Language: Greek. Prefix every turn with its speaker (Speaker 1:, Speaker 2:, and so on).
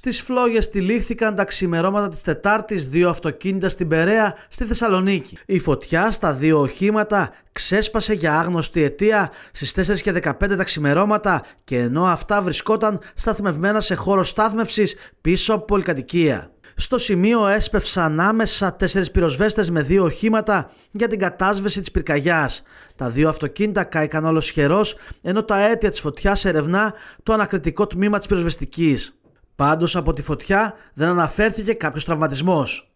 Speaker 1: Στις φλόγες τυλίχθηκαν τα ξημερώματα της Τετάρτης δύο αυτοκίνητα στην Περαία στη Θεσσαλονίκη. Η φωτιά στα δύο οχήματα ξέσπασε για άγνωστη αιτία στις 4 και 15 τα ξημερώματα και ενώ αυτά βρισκόταν σταθμευμένα σε χώρο στάθμευσης πίσω από πολυκατοικία. Στο σημείο έσπευσαν άμεσα τέσσερις πυροσβέστες με δύο οχήματα για την κατάσβεση της πυρκαγιάς. Τα δύο αυτοκίνητα κάηκαν όλος ενώ τα αίτια της φωτιάς ερευνά το ανακριτικό τμήμα της πυροσβεστικής. Πάντως από τη φωτιά δεν αναφέρθηκε κάποιος τραυματισμός.